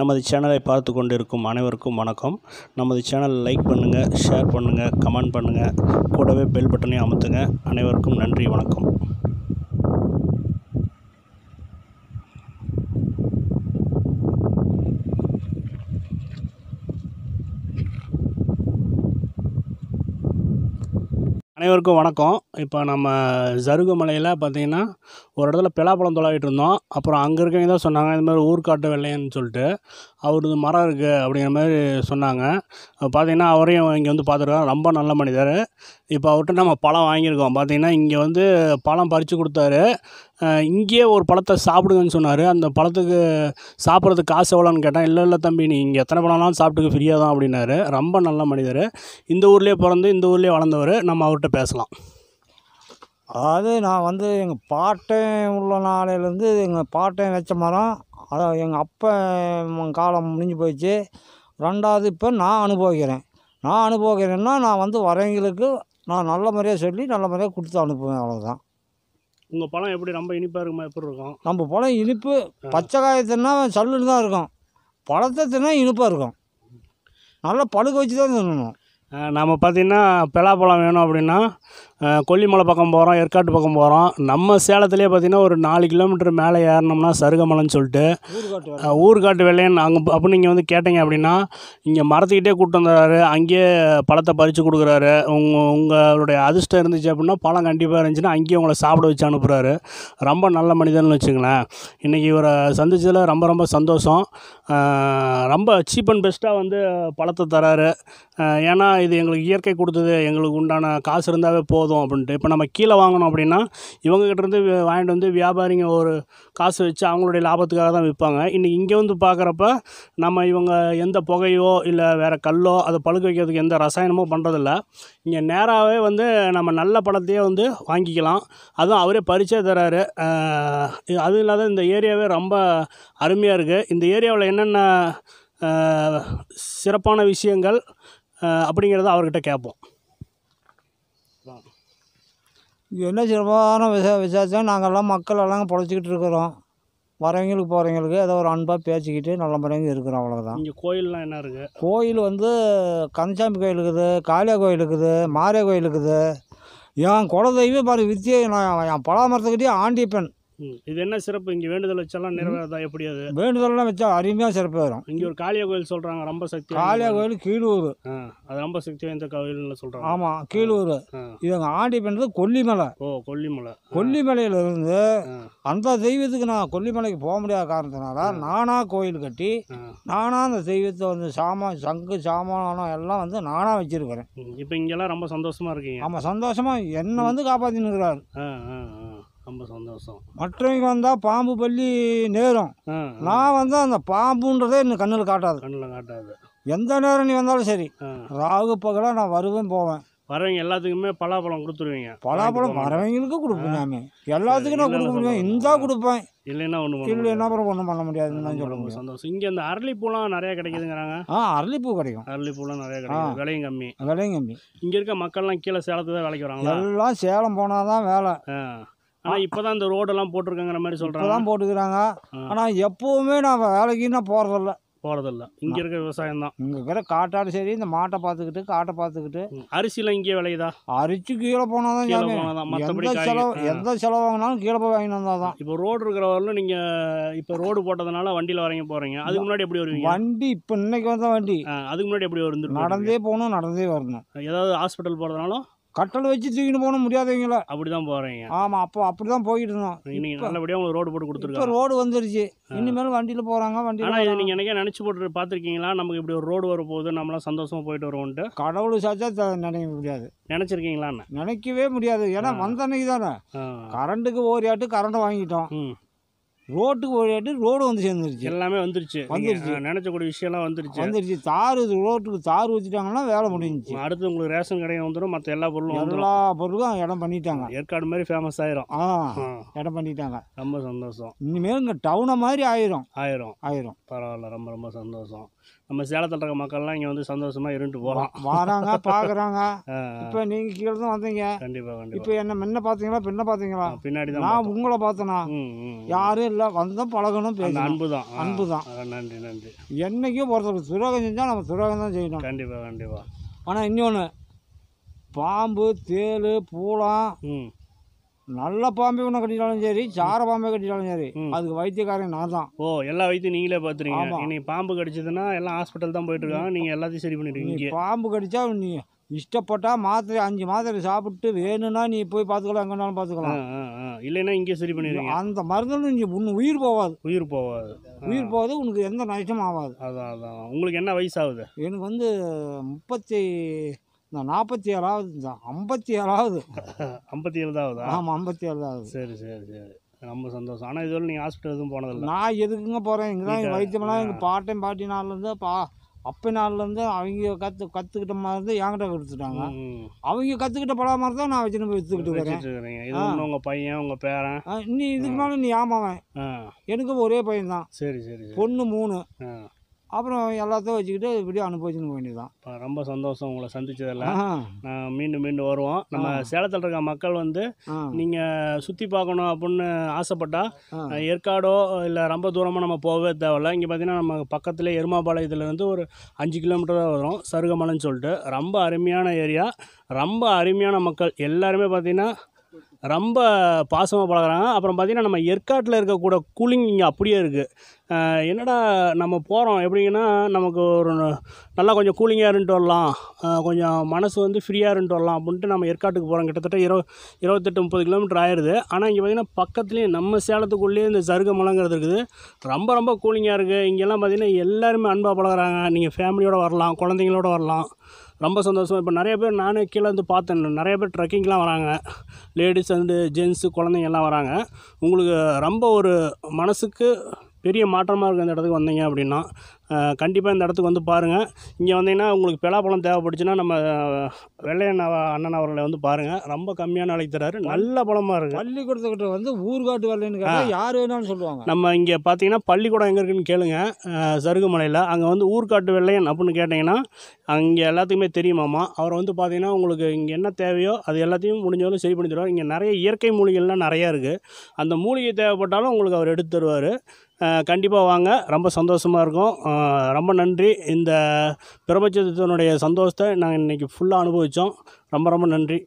நமது சேனலை பார்த்து கொண்டிருக்கும் அனைவருக்கும் வணக்கம் நமது சேனல் லைக் பண்ணுங்கள் ஷேர் பண்ணுங்கள் கமெண்ட் பண்ணுங்கள் கூடவே பெல் பட்டனையும் அமுத்துங்க அனைவருக்கும் நன்றி வணக்கம் அனைவருக்கும் வணக்கம் இப்போ நம்ம மலையில் பார்த்திங்கன்னா ஒரு இடத்துல பலாப்பழம் தொலாவிட்டு இருந்தோம் அப்புறம் அங்கே இருக்கவங்க தான் சொன்னாங்க இந்த மாதிரி ஊர்காட்டு வெள்ளையன்னு சொல்லிட்டு அவரது மரம் இருக்குது அப்படிங்கிற மாதிரி சொன்னாங்க பார்த்திங்கன்னா அவரையும் இங்கே வந்து பார்த்துருக்கோம் ரொம்ப நல்ல மனிதர் இப்போ அவர்கிட்ட நம்ம பழம் வாங்கியிருக்கோம் பார்த்திங்கன்னா இங்கே வந்து பழம் பறித்து கொடுத்தாரு இங்கேயே ஒரு பழத்தை சாப்பிடுங்கன்னு சொன்னார் அந்த பழத்துக்கு சாப்பிட்றதுக்கு காசு எவ்வளோன்னு கேட்டேன் இல்லை இல்லை தம்பி நீ இங்கே எத்தனை பழம்லாம் சாப்பிட்டுக்கு ஃப்ரீயாக தான் அப்படின்னாரு ரொம்ப நல்ல மனிதர் இந்த ஊர்லேயே பிறந்து இந்த ஊர்லேயே வளர்ந்தவர் நம்ம அவர்கிட்ட பேசலாம் அதாவது நான் வந்து எங்கள் பாட்டன் உள்ள நாளையிலேருந்து எங்கள் பாட்டன் வச்ச மரம் அதாவது எங்கள் அப்பா காலம் முடிஞ்சு போயிடுச்சு ரெண்டாவது இப்போ நான் அனுபவிக்கிறேன் நான் அனுபவிக்கிறேன்னா நான் வந்து வரவங்களுக்கு நான் நல்ல முறையாக சொல்லி நல்ல முறையாக கொடுத்து அனுப்புவேன் அவ்வளோதான் உங்கள் பழம் எப்படி ரொம்ப இனிப்பாக இருக்குமா எப்படி இருக்கும் நம்ம பழம் இனிப்பு பச்சை காயத்தின்னா சல்லுன்னு தான் இருக்கும் பழத்தை தின்னா இனிப்பாக இருக்கும் நல்லா பழுக்க வச்சு தான் தின்னணும் நம்ம பார்த்திங்கன்னா பலாப்பழம் வேணும் அப்படின்னா கொல்லிமலை பக்கம் போகிறோம் ஏற்காட்டு பக்கம் போகிறோம் நம்ம சேலத்துலேயே பார்த்திங்கன்னா ஒரு நாலு கிலோமீட்டர் மேலே ஏறினோம்னா சருகமலைன்னு சொல்லிட்டு ஊர்காட்டு வெள்ளையன் அங்கே அப்போ நீங்கள் வந்து கேட்டீங்க அப்படின்னா இங்கே மரத்துக்கிட்டே கூப்பிட்டு வந்துடுறாரு அங்கேயே பழத்தை பறித்து கொடுக்குறாரு உங்கள் உங்களுடைய அதிர்ஷ்டம் இருந்துச்சு அப்படின்னா பழம் கண்டிப்பாக இருந்துச்சுன்னா அங்கேயே உங்களை சாப்பிட வச்சு அனுப்புகிறாரு ரொம்ப நல்ல மனிதன் வச்சுங்களேன் இன்றைக்கி இவரை சந்தித்ததில் ரொம்ப ரொம்ப சந்தோஷம் ரொம்ப சீப் அண்ட் பெஸ்ட்டாக வந்து பழத்தை தராரு ஏன்னா இது எங்களுக்கு இயற்கை கொடுத்தது எங்களுக்கு உண்டான காசு இருந்தாவே போதும் போதும் அப்படின்ட்டு இப்போ நம்ம கீழே வாங்கணும் அப்படின்னா இவங்ககிட்டருந்து வாங்கிட்டு வந்து வியாபாரிங்க ஒரு காசு வச்சு அவங்களுடைய லாபத்துக்காக தான் விற்பாங்க இன்றைக்கி இங்கே வந்து பார்க்குறப்ப நம்ம இவங்க எந்த புகையோ இல்லை வேறு கல்லோ அதை பழுக்க வைக்கிறதுக்கு எந்த ரசாயனமோ பண்ணுறதில்ல இங்கே நேராகவே வந்து நம்ம நல்ல பழத்தையே வந்து வாங்கிக்கலாம் அதுவும் அவரே பரிச்சே தராரு அதுவும் இல்லாத இந்த ஏரியாவே ரொம்ப அருமையாக இருக்குது இந்த ஏரியாவில் என்னென்ன சிறப்பான விஷயங்கள் அப்படிங்கிறத அவர்கிட்ட கேட்போம் என்ன சிறப்பான விச விசேஷம் நாங்கள்லாம் மக்களெல்லாம் பொழைச்சிக்கிட்டு இருக்கிறோம் வரவங்களுக்கு போகிறவங்களுக்கு ஏதோ ஒரு அன்பாக பேசிக்கிட்டு நல்ல முறையாக இருக்கிறோம் அவ்வளோதான் இங்கே கோயிலெலாம் என்ன இருக்குது கோயில் வந்து கந்தசாமி கோயில் இருக்குது காளியா கோயில் இருக்குது மாரியா கோயில் இருக்குது என் குலதெய்வம் பாரு வித்தியை நான் என் பலாமரத்துக்கிட்டே ஆண்டிப்பெண் இது என்ன சிறப்பு இங்கே வேண்டுதல் வச்சாலும் நிறைவேறதா எப்படி அது வேண்டுதல்லாம் வச்சா அருமையாக சிறப்பு வரும் இங்கே ஒரு காளியா கோயில் சொல்கிறாங்க ரொம்ப சக்தி காளியா கோயில் கீழூர் அது ரொம்ப சக்தி வாய்ந்த கோயில்னு சொல்கிறாங்க ஆமாம் கீழூர் இது ஆண்டி பண்ணுறது கொல்லிமலை ஓ கொல்லிமலை கொல்லிமலையிலிருந்து அந்த தெய்வத்துக்கு நான் கொல்லிமலைக்கு போக முடியாத காரணத்தினால நானாக கோயில் கட்டி நானாக அந்த தெய்வத்தை வந்து சாமான் சங்கு சாமானம் எல்லாம் வந்து நானாக வச்சுருக்கிறேன் இப்போ இங்கெல்லாம் ரொம்ப சந்தோஷமாக இருக்கீங்க ஆமாம் சந்தோஷமாக என்னை வந்து காப்பாற்றின்னு ஆ ரொம்ப சந்தோஷம் மற்றவங்க வந்தால் பாம்பு பள்ளி நேரும் நான் வந்து அந்த பாம்புன்றதே இன்னும் கண்ணில் காட்டாது கண்ணில் காட்டாது எந்த நேரம் நீ வந்தாலும் சரி ராகு பகலாக நான் வருவேன் போவேன் வரவங்க எல்லாத்துக்குமே பலாப்பழம் கொடுத்துருவீங்க பலாப்பழம் வரவங்களுக்கு கொடுப்பேன் நான் எல்லாத்துக்கும் நான் கொடுக்க முடியும் இந்தா கொடுப்பேன் இல்லைன்னா ஒன்றும் இல்லைன்னா அப்புறம் ஒன்றும் பண்ண முடியாதுன்னு சொல்ல முடியும் சந்தோஷம் இங்கே இந்த அரளிப்பூலாம் நிறையா கிடைக்குதுங்கிறாங்க ஆ அரளிப்பூ கிடைக்கும் அரளிப்பூலாம் நிறையா கிடைக்கும் விலையும் கம்மி விலையும் கம்மி இங்கே இருக்க மக்கள்லாம் கீழே சேலத்து தான் வேலைக்கு வராங்க எல்லாம் சேலம் போனால் தான் வேலை ஆனால் இப்போ தான் இந்த ரோடெல்லாம் போட்டிருக்காங்கிற மாதிரி சொல்கிறாங்க இப்போதான் போட்டுக்கிறாங்க ஆனால் எப்போவுமே நான் வேலைக்கு நான் போகிறதில்ல போகிறதில்ல இங்கே இருக்கிற விவசாயம் தான் இங்கே இருக்கிற காட்டாடு சரி இந்த மாட்டை பார்த்துக்கிட்டு காட்டை பார்த்துக்கிட்டு அரிசிலாம் இங்கே விளையுதா அரிசி கீழே போனால் தான் கீழே போனால் மற்றபடி செலவு எந்த செலவு வாங்கினாலும் கீழே போய் வாங்கிட்டு தான் இப்போ ரோடு இருக்கிற வரலும் நீங்கள் இப்போ ரோடு போட்டதுனால வண்டியில் வரீங்க போகிறீங்க அதுக்கு முன்னாடி எப்படி வருவீங்க வண்டி இப்போ இன்னைக்கு வந்தால் வண்டி அதுக்கு முன்னாடி எப்படி வருது நடந்தே போகணும் நடந்தே வரணும் ஏதாவது ஹாஸ்பிட்டல் போகிறதுனாலும் கட்டல் வச்சு தூக்கிட்டு போகணும் முடியாதவங்கள அப்படி தான் ஆமா ஆமாம் அப்போ அப்படி தான் போயிட்டு இருந்தோம் இன்னைக்கு நல்லபடியாக உங்களுக்கு ரோடு போட்டு கொடுத்துருக்கோம் ரோடு வந்துருச்சு இனிமேல் வண்டியில் போகிறாங்க வண்டியில நீங்க இது நீங்கள் எனக்கே போட்டு பார்த்துருக்கீங்களா நமக்கு இப்படி ஒரு ரோடு வரும்போது நம்மளாம் சந்தோஷமாக போயிட்டு வருவோன்ட்டு கடவுள் சாச்சா நினைக்க முடியாது நினைச்சிருக்கீங்களா நினைக்கவே முடியாது ஏன்னா வந்த தானே கரண்ட்டுக்கு ஓரியாட்டு கரண்ட் வாங்கிட்டோம் ரோட்டுக்கு ஓடியாட்டு ரோடு வந்து சேர்ந்துருச்சு எல்லாமே வந்துருச்சு வந்துருச்சு நினச்சக்கூடிய விஷயம்லாம் வந்துருச்சு வந்துருச்சு தார் ரோட்டுக்கு தார் வச்சுட்டாங்கன்னா வேலை முடிஞ்சிச்சு அடுத்து உங்களுக்கு ரேஷன் கடையை வந்துடும் மற்ற எல்லா பொருளும் எல்லா பொருளும் இடம் பண்ணிட்டாங்க ஏற்காடு மாதிரி ஃபேமஸ் ஆயிரும் ஆ இடம் பண்ணிட்டாங்க ரொம்ப சந்தோஷம் இனிமேல் இங்கே டவுனை மாதிரி ஆயிரும் ஆயிரும் ஆயிரும் பரவாயில்ல ரொம்ப ரொம்ப சந்தோஷம் நம்ம சேலத்தில் இருக்க மக்கள்லாம் இங்கே வந்து சந்தோஷமாக இருந்துட்டு போகலாம் வராங்க பார்க்குறாங்க இப்போ நீங்கள் கீழே தான் வந்தீங்க கண்டிப்பாக கண்டிப்பாக இப்போ என்ன முன்ன பார்த்தீங்களா பின்ன பார்த்தீங்களா பின்னாடி தான் நான் உங்களை பார்த்தேனா யாரும் இல்லை நல்லா வந்தோம் பழகணும் பேசணும் அன்பு தான் அன்பு தான் நன்றி நன்றி என்றைக்கும் ஒருத்தருக்கு சுரோகம் செஞ்சால் நம்ம சுரோகம் தான் செய்யணும் கண்டிப்பாக கண்டிப்பாக ஆனால் இன்னொன்று பாம்பு தேல் பூலாம் நல்ல பாம்பே ஒன்று கட்டிட்டாலும் சரி சார பாம்பே கட்டிட்டாலும் சரி அதுக்கு வைத்தியக்காரன் நான் தான் ஓ எல்லா வைத்தியம் நீங்களே பார்த்துருக்கீங்க நீ பாம்பு கடிச்சதுன்னா எல்லாம் ஹாஸ்பிட்டல் தான் போயிட்டு இருக்காங்க நீங்கள் எல்லாத்தையும் சரி பண்ணிடுவீங்க பாம்பு கடிச்சா நீங்கள் இஷ்டப்பட்டால் மாத்திரை அஞ்சு மாத்திரை சாப்பிட்டு வேணும்னா நீ போய் பார்த்துக்கலாம் இருந்தாலும் பார்த்துக்கலாம் இல்லைன்னா இங்கே சரி பண்ணிடுங்க அந்த மருந்துல இங்கே ஒன்று உயிர் போகாது உயிர் போகாது உயிர் போகாது உனக்கு எந்த நஷ்டமும் ஆகாது அதான் அதான் உங்களுக்கு என்ன வயசு ஆகுது எனக்கு வந்து முப்பத்தி இந்த நாற்பத்தி ஏழாவது ஐம்பத்தி ஏழாவது ஐம்பத்தி ஏழு தான் ஆமாம் ஐம்பத்தி ஏழு தான் ஆகுது சரி சரி சரி ரொம்ப சந்தோஷம் ஆனால் இதுவரை நீங்கள் ஹாஸ்பிட்டல் எதுவும் போனதில்லை நான் எதுக்குங்க போகிறேன் இங்கே தான் வைத்தியமெல்லாம் எங்கள் பாட்டையும் பாட்டி நாள்லேருந்து பா அப்போ நாள்லேருந்து அவங்க கற்று கற்றுக்கிட்ட மாதிரி தான் என்கிட்ட கொடுத்துட்டாங்க அவங்க கற்றுக்கிட்ட பல மாதிரி தான் நான் வச்சுட்டு போய் விற்றுக்கிட்டு இருக்கிறேன் உங்கள் பையன் உங்கள் பேரன் நீ இதுக்கு மேலே நீ ஆமாவன் எனக்கு ஒரே பையன் தான் சரி சரி பொண்ணு மூணு அப்புறம் எல்லாத்தையும் வச்சுக்கிட்டு இப்படியே அனுபவிச்சுன்னு வேண்டியதான் ரொம்ப சந்தோஷம் உங்களை சந்திச்சதெல்லாம் மீண்டும் மீண்டும் வருவோம் நம்ம சேலத்தில் இருக்க மக்கள் வந்து நீங்கள் சுற்றி பார்க்கணும் அப்படின்னு ஆசைப்பட்டால் ஏற்காடோ இல்லை ரொம்ப தூரமாக நம்ம போகவே தேவையில்ல இங்கே பார்த்தீங்கன்னா நம்ம பக்கத்தில் எருமாபாளையத்துலேருந்து ஒரு அஞ்சு கிலோமீட்டர் தான் வரும் சருகமலைன்னு சொல்லிட்டு ரொம்ப அருமையான ஏரியா ரொம்ப அருமையான மக்கள் எல்லாருமே பார்த்திங்கன்னா ரொம்ப பாசமாக பழகுறாங்க அப்புறம் பார்த்திங்கன்னா நம்ம ஏற்காட்டில் இருக்கக்கூட கூலிங் இங்கே அப்படியே இருக்குது என்னடா நம்ம போகிறோம் எப்படிங்கன்னா நமக்கு ஒரு நல்லா கொஞ்சம் கூலிங்காக இருந்துட்டு வரலாம் கொஞ்சம் மனசு வந்து ஃப்ரீயாக இருந்துட்டு வரலாம் அப்படின்ட்டு நம்ம ஏற்காட்டுக்கு போகிறோம் கிட்டத்தட்ட இருபது இருபத்தெட்டு முப்பது கிலோமீட்டர் ஆயிடுது ஆனால் இங்கே பார்த்திங்கன்னா பக்கத்துலேயும் நம்ம சேலத்துக்குள்ளேயே இந்த சருக மலங்கிறது இருக்குது ரொம்ப ரொம்ப கூலிங்காக இருக்குது இங்கெல்லாம் பார்த்திங்கன்னா எல்லாருமே அன்பாக பழகிறாங்க நீங்கள் ஃபேமிலியோடு வரலாம் குழந்தைங்களோட வரலாம் ரொம்ப சந்தோஷம் இப்போ நிறைய பேர் நானே கீழே வந்து பார்த்தேன் நிறைய பேர் ட்ரெக்கிங்லாம் வராங்க லேடிஸ் அண்டு ஜென்ஸு குழந்தைங்க எல்லாம் வராங்க உங்களுக்கு ரொம்ப ஒரு மனதுக்கு பெரிய மாற்றமாக இருக்குது அந்த இடத்துக்கு வந்தீங்க அப்படின்னா கண்டிப்பாக இந்த இடத்துக்கு வந்து பாருங்கள் இங்கே வந்தீங்கன்னா உங்களுக்கு பலாப்பழம் தேவைப்பட்டுச்சுன்னா நம்ம வெள்ளையண்ணா அண்ணன் அவர்களை வந்து பாருங்கள் ரொம்ப கம்மியான விலைக்கு தராரு நல்ல பழமாக இருக்குது பள்ளிக்கூடத்துக்கிட்ட வந்து ஊர்காட்டு வரலன்னு யார் வேணாலும் சொல்லுவாங்க நம்ம இங்கே பார்த்தீங்கன்னா பள்ளிக்கூடம் எங்கே இருக்குன்னு கேளுங்க சருகுமலையில் அங்கே வந்து ஊர்காட்டு வெள்ளையன் அப்படின்னு கேட்டிங்கன்னா அங்கே எல்லாத்துக்குமே தெரியுமாம்மா அவர் வந்து பார்த்தீங்கன்னா உங்களுக்கு இங்கே என்ன தேவையோ அது எல்லாத்தையும் முடிஞ்சவரும் சரி பண்ணி தருவார் இங்கே நிறைய இயற்கை மூலிகைலாம் நிறையா இருக்குது அந்த மூலிகை தேவைப்பட்டாலும் உங்களுக்கு அவர் எடுத்து தருவார் கண்டிப்பாக வாங்க ரொம்ப சந்தோஷமாக இருக்கும் ரொம்ப நன்றி இந்த பிரபஞ்சத்தினுடைய சந்தோஷத்தை நாங்கள் இன்றைக்கி ஃபுல்லாக அனுபவித்தோம் ரொம்ப ரொம்ப நன்றி